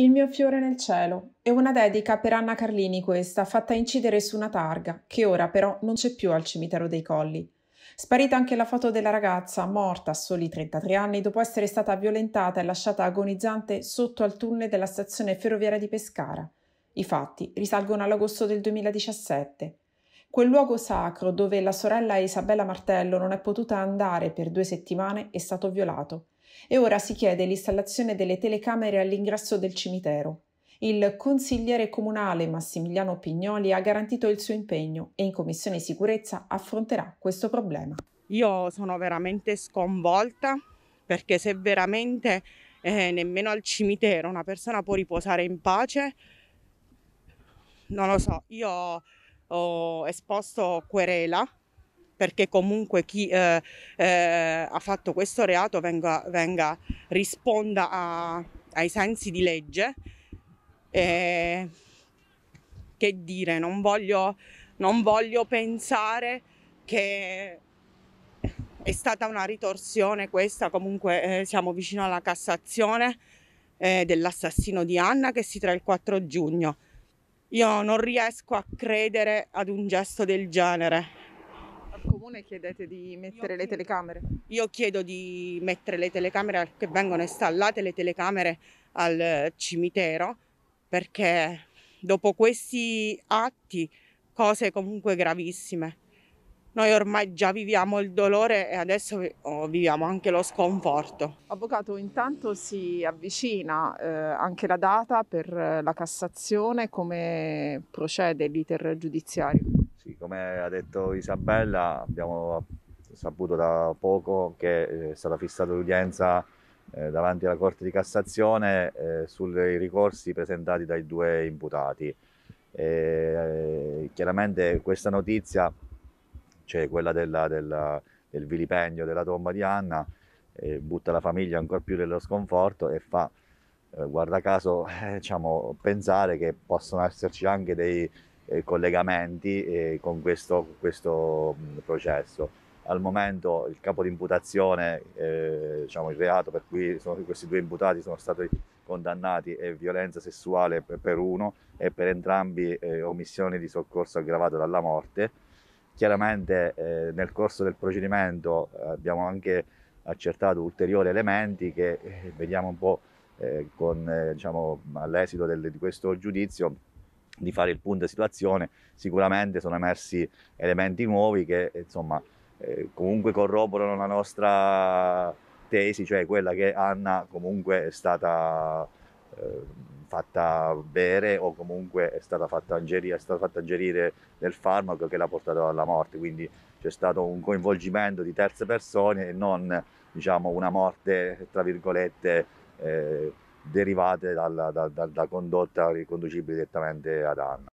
Il mio fiore nel cielo è una dedica per Anna Carlini questa, fatta incidere su una targa, che ora però non c'è più al cimitero dei Colli. Sparita anche la foto della ragazza, morta a soli 33 anni dopo essere stata violentata e lasciata agonizzante sotto al tunnel della stazione ferroviaria di Pescara. I fatti risalgono all'agosto del 2017. Quel luogo sacro dove la sorella Isabella Martello non è potuta andare per due settimane è stato violato e ora si chiede l'installazione delle telecamere all'ingresso del cimitero. Il consigliere comunale Massimiliano Pignoli ha garantito il suo impegno e in Commissione Sicurezza affronterà questo problema. Io sono veramente sconvolta perché se veramente eh, nemmeno al cimitero una persona può riposare in pace, non lo so, io ho esposto querela perché comunque chi eh, eh, ha fatto questo reato venga, venga risponda a, ai sensi di legge. E, che dire, non voglio, non voglio pensare che è stata una ritorsione questa, comunque eh, siamo vicino alla Cassazione eh, dell'assassino di Anna che si tra il 4 giugno. Io non riesco a credere ad un gesto del genere comune chiedete di mettere le telecamere? Io chiedo di mettere le telecamere, che vengono installate le telecamere al eh, cimitero, perché dopo questi atti, cose comunque gravissime, noi ormai già viviamo il dolore e adesso viviamo anche lo sconforto. Avvocato, intanto si avvicina eh, anche la data per la Cassazione, come procede l'iter giudiziario? come ha detto Isabella, abbiamo saputo da poco che eh, è stata fissata l'udienza eh, davanti alla Corte di Cassazione eh, sui ricorsi presentati dai due imputati. E, eh, chiaramente questa notizia, cioè quella della, della, del vilipendio della tomba di Anna, eh, butta la famiglia ancora più nello sconforto e fa, eh, guarda caso, diciamo, pensare che possono esserci anche dei eh, collegamenti eh, con questo, questo mm, processo. Al momento il capo di imputazione, eh, diciamo, il reato per cui sono, questi due imputati sono stati condannati è violenza sessuale per uno e per entrambi eh, omissione di soccorso aggravato dalla morte. Chiaramente eh, nel corso del procedimento eh, abbiamo anche accertato ulteriori elementi che vediamo un po' con, diciamo, all'esito di questo giudizio di fare il punto di situazione, sicuramente sono emersi elementi nuovi che insomma eh, comunque corroborano la nostra tesi, cioè quella che Anna comunque è stata eh, fatta bere o comunque è stata fatta, angerire, è stata fatta angerire del farmaco che l'ha portata alla morte, quindi c'è stato un coinvolgimento di terze persone e non diciamo una morte tra virgolette eh, derivate dalla, da, da, da condotta riconducibile direttamente ad Anna.